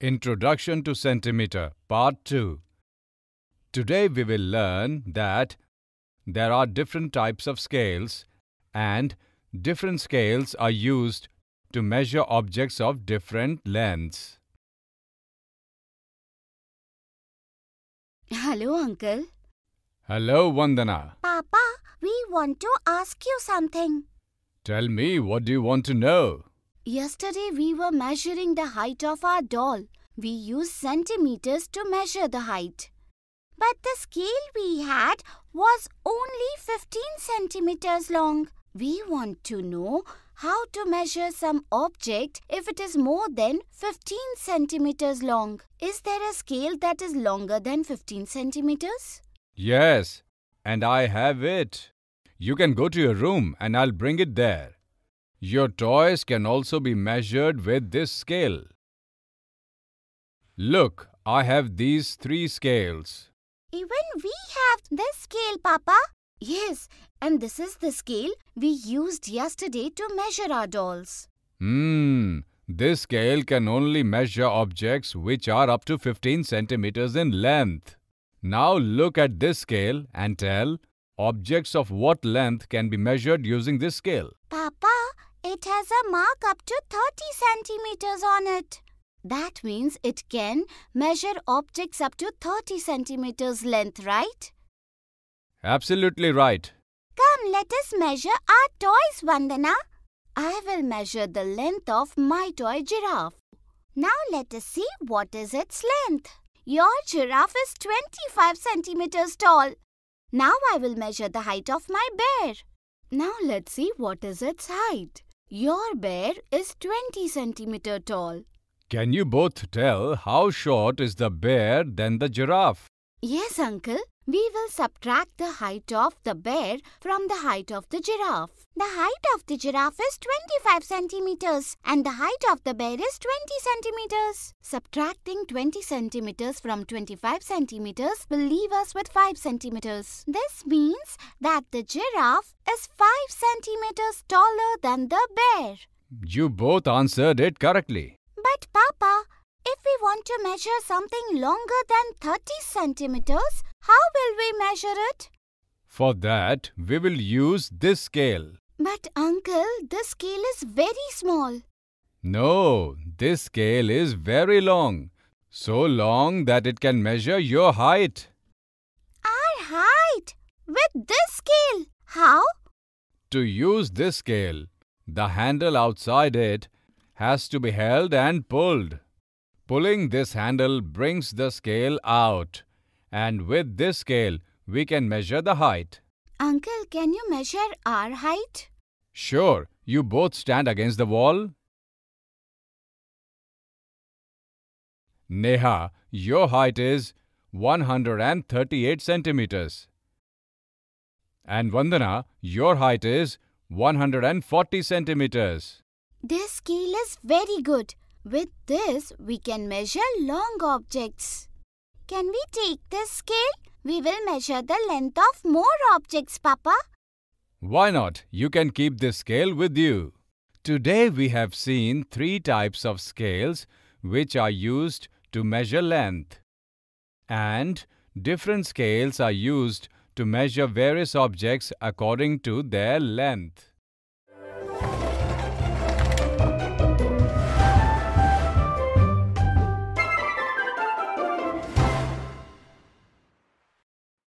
Introduction to Centimeter Part 2 Today we will learn that there are different types of scales and different scales are used to measure objects of different lengths. Hello, Uncle. Hello, Vandana. Papa, we want to ask you something. Tell me, what do you want to know? Yesterday we were measuring the height of our doll. We used centimeters to measure the height. But the scale we had was only 15 centimeters long. We want to know how to measure some object if it is more than 15 centimeters long. Is there a scale that is longer than 15 centimeters? Yes, and I have it. You can go to your room and I'll bring it there. Your toys can also be measured with this scale. Look, I have these three scales. Even we have this scale, Papa. Yes, and this is the scale we used yesterday to measure our dolls. Hmm, this scale can only measure objects which are up to 15 centimeters in length. Now look at this scale and tell objects of what length can be measured using this scale. It has a mark up to 30 centimeters on it. That means it can measure objects up to 30 centimeters length, right? Absolutely right. Come, let us measure our toys, Vandana. I will measure the length of my toy giraffe. Now let us see what is its length. Your giraffe is 25 centimeters tall. Now I will measure the height of my bear. Now let's see what is its height. Your bear is 20 centimeter tall. Can you both tell how short is the bear than the giraffe? Yes, uncle we will subtract the height of the bear from the height of the giraffe. The height of the giraffe is 25 centimeters and the height of the bear is 20 centimeters. Subtracting 20 centimeters from 25 centimeters will leave us with 5 centimeters. This means that the giraffe is 5 centimeters taller than the bear. You both answered it correctly. But Papa, if we want to measure something longer than 30 centimeters, how will we measure it? For that, we will use this scale. But uncle, this scale is very small. No, this scale is very long. So long that it can measure your height. Our height? With this scale? How? To use this scale, the handle outside it has to be held and pulled. Pulling this handle brings the scale out. And with this scale, we can measure the height. Uncle, can you measure our height? Sure. You both stand against the wall. Neha, your height is 138 centimeters. And Vandana, your height is 140 centimeters. This scale is very good. With this, we can measure long objects. Can we take this scale? We will measure the length of more objects, Papa. Why not? You can keep this scale with you. Today we have seen three types of scales which are used to measure length. And different scales are used to measure various objects according to their length.